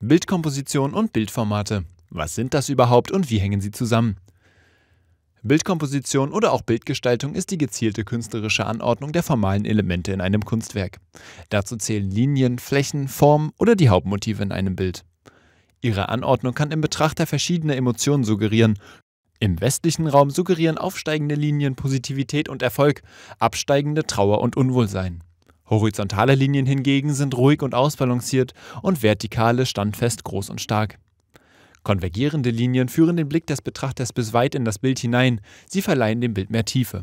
Bildkomposition und Bildformate. Was sind das überhaupt und wie hängen sie zusammen? Bildkomposition oder auch Bildgestaltung ist die gezielte künstlerische Anordnung der formalen Elemente in einem Kunstwerk. Dazu zählen Linien, Flächen, Formen oder die Hauptmotive in einem Bild. Ihre Anordnung kann im Betrachter verschiedene Emotionen suggerieren. Im westlichen Raum suggerieren aufsteigende Linien Positivität und Erfolg, absteigende Trauer und Unwohlsein. Horizontale Linien hingegen sind ruhig und ausbalanciert und vertikale standfest groß und stark. Konvergierende Linien führen den Blick des Betrachters bis weit in das Bild hinein, sie verleihen dem Bild mehr Tiefe.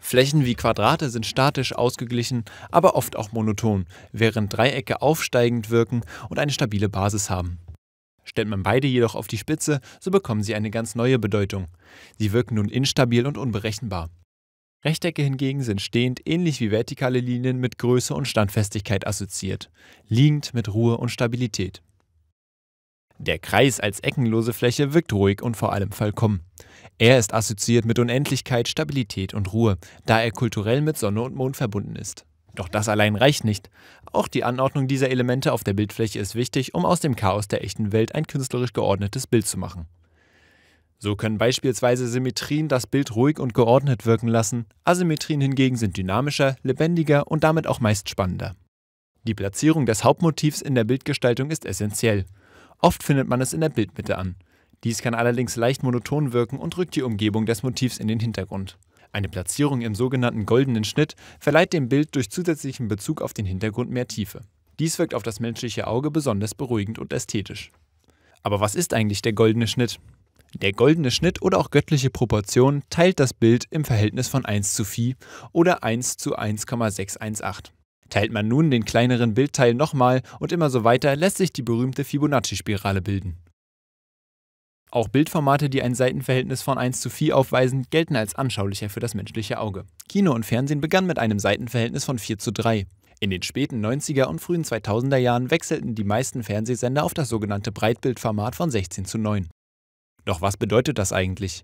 Flächen wie Quadrate sind statisch ausgeglichen, aber oft auch monoton, während Dreiecke aufsteigend wirken und eine stabile Basis haben. Stellt man beide jedoch auf die Spitze, so bekommen sie eine ganz neue Bedeutung. Sie wirken nun instabil und unberechenbar. Rechtecke hingegen sind stehend ähnlich wie vertikale Linien mit Größe und Standfestigkeit assoziiert, liegend mit Ruhe und Stabilität. Der Kreis als eckenlose Fläche wirkt ruhig und vor allem vollkommen. Er ist assoziiert mit Unendlichkeit, Stabilität und Ruhe, da er kulturell mit Sonne und Mond verbunden ist. Doch das allein reicht nicht. Auch die Anordnung dieser Elemente auf der Bildfläche ist wichtig, um aus dem Chaos der echten Welt ein künstlerisch geordnetes Bild zu machen. So können beispielsweise Symmetrien das Bild ruhig und geordnet wirken lassen, Asymmetrien hingegen sind dynamischer, lebendiger und damit auch meist spannender. Die Platzierung des Hauptmotivs in der Bildgestaltung ist essentiell. Oft findet man es in der Bildmitte an. Dies kann allerdings leicht monoton wirken und rückt die Umgebung des Motivs in den Hintergrund. Eine Platzierung im sogenannten goldenen Schnitt verleiht dem Bild durch zusätzlichen Bezug auf den Hintergrund mehr Tiefe. Dies wirkt auf das menschliche Auge besonders beruhigend und ästhetisch. Aber was ist eigentlich der goldene Schnitt? Der goldene Schnitt oder auch göttliche Proportion teilt das Bild im Verhältnis von 1 zu Phi oder 1 zu 1,618. Teilt man nun den kleineren Bildteil nochmal und immer so weiter, lässt sich die berühmte Fibonacci-Spirale bilden. Auch Bildformate, die ein Seitenverhältnis von 1 zu 4 aufweisen, gelten als anschaulicher für das menschliche Auge. Kino und Fernsehen begann mit einem Seitenverhältnis von 4 zu 3. In den späten 90er und frühen 2000er Jahren wechselten die meisten Fernsehsender auf das sogenannte Breitbildformat von 16 zu 9. Doch was bedeutet das eigentlich?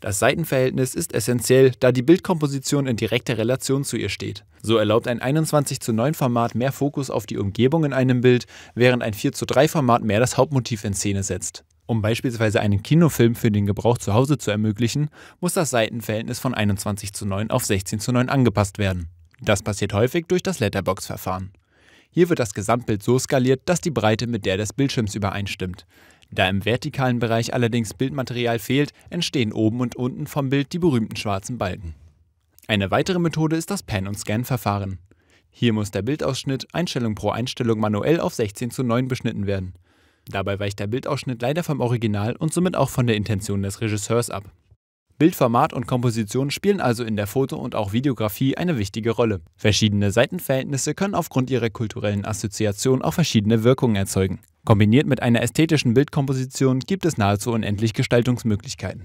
Das Seitenverhältnis ist essentiell, da die Bildkomposition in direkter Relation zu ihr steht. So erlaubt ein 21 zu 9 Format mehr Fokus auf die Umgebung in einem Bild, während ein 4 zu 3 Format mehr das Hauptmotiv in Szene setzt. Um beispielsweise einen Kinofilm für den Gebrauch zu Hause zu ermöglichen, muss das Seitenverhältnis von 21 zu 9 auf 16 zu 9 angepasst werden. Das passiert häufig durch das Letterbox-Verfahren. Hier wird das Gesamtbild so skaliert, dass die Breite mit der des Bildschirms übereinstimmt. Da im vertikalen Bereich allerdings Bildmaterial fehlt, entstehen oben und unten vom Bild die berühmten schwarzen Balken. Eine weitere Methode ist das Pan- und Scan-Verfahren. Hier muss der Bildausschnitt Einstellung pro Einstellung manuell auf 16 zu 9 beschnitten werden. Dabei weicht der Bildausschnitt leider vom Original und somit auch von der Intention des Regisseurs ab. Bildformat und Komposition spielen also in der Foto- und auch Videografie eine wichtige Rolle. Verschiedene Seitenverhältnisse können aufgrund ihrer kulturellen Assoziation auch verschiedene Wirkungen erzeugen. Kombiniert mit einer ästhetischen Bildkomposition gibt es nahezu unendlich Gestaltungsmöglichkeiten.